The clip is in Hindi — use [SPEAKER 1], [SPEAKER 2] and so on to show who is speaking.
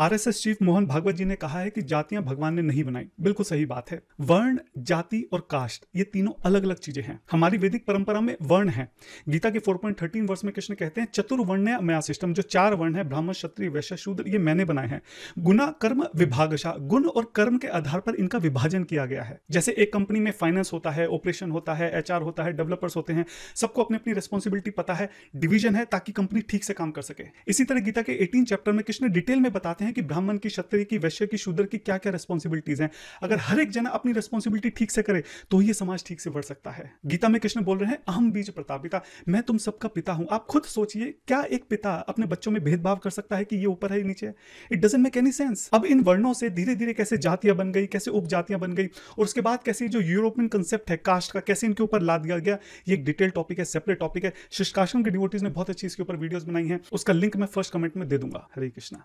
[SPEAKER 1] आरएसएस चीफ मोहन भागवत जी ने कहा है कि जातियां भगवान ने नहीं बनाई बिल्कुल सही बात है वर्ण जाति और कास्ट ये तीनों अलग अलग चीजें हैं हमारी वैदिक परंपरा में वर्ण है गीता के 4.13 वर्ष में कृष्ण कहते हैं चतुर्वर्ण मया सिस्टम जो चार वर्ण है ब्राह्मण क्षत्रिय वैश्य शूद्र ये मैंने बनाए हैं गुना कर्म विभागशा गुण और कर्म के आधार पर इनका विभाजन किया गया है जैसे एक कंपनी में फाइनेंस होता है ऑपरेशन होता है एच होता है डेवलपर्स होते हैं सबको अपनी अपनी रेस्पॉन्सिबिलिटी पता है डिविजन है ताकि कंपनी ठीक से काम कर सके इसी तरह गीता के एटीन चैप्टर में कृष्ण डिटेल में बताते बताते हैं कि ब्राह्मण की क्षत्रिय की वैश्य की शूद्र की क्या क्या रेस्पॉन्सिबिलिटीज हैं अगर हर एक जना अपनी रेस्पॉन्सिबिलिटी ठीक से करे तो ये समाज ठीक से बढ़ सकता है गीता में कृष्ण बोल रहे हैं अहम बीज प्रतापिता मैं तुम सबका पिता हूं आप खुद सोचिए क्या एक पिता अपने बच्चों में भेदभाव कर सकता है कि ये ऊपर है नीचे it doesn't make any sense अब इन वर्णों से धीरे धीरे कैसे जातियां बन गई कैसे उपजातियां बन गई और उसके बाद कैसे जो यूरोपियन कंसेप्ट है कास्ट का कैसे इनके ऊपर ला दिया गया ये एक डिटेल टॉपिक है सेपरेट टॉपिक है शिष्काश्रम के डिवोटीज ने बहुत अच्छी इसके ऊपर वीडियोज बनाई है उसका लिंक मैं फर्स्ट कमेंट में दे दूंगा हरे कृष्णा